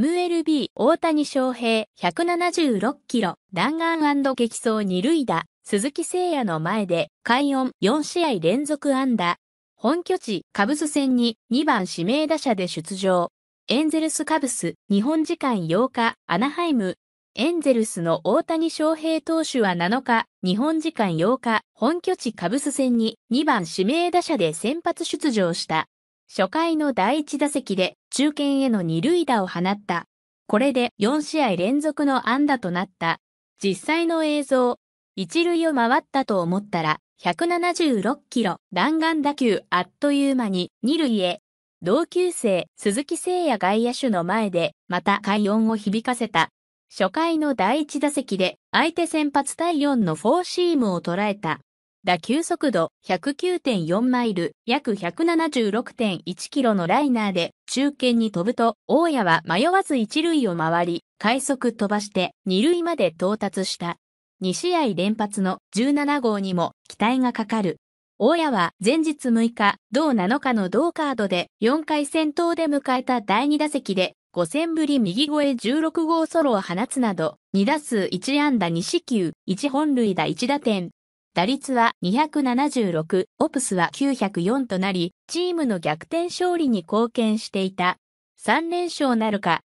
MLB 大谷翔平176キロ弾丸激走2塁打鈴木誠也の前で快音4試合連続安打本拠地カブス戦に2番指名打者で出場エンゼルスカブス日本時間8日アナハイムエンゼルスの大谷翔平投手は7日、日本時間8日、本拠地カブス戦に2番指名打者で先発出場した。初回の第1打席で中堅への二塁打を放った。これで4試合連続の安打となった。実際の映像、一塁を回ったと思ったら、176キロ弾丸打球あっという間に二塁へ。同級生鈴木誠也外野手の前でまた快音を響かせた。初回の第1打席で相手先発対4のフォーシームを捉えた。打球速度109.4マイル、約176.1キロのライナーで中堅に飛ぶと、大谷は迷わず一塁を回り、快速飛ばして二塁まで到達した。2試合連発の17号にも期待がかかる。大谷は前日6日、同7日の同カードで4回戦闘で迎えた第2打席で5戦ぶり右越え16号ソロを放つなど、2打数1安打2四球、1本塁打1打点、打率は276、オプスは904となり、チームの逆転勝利に貢献していた。3連勝なるか、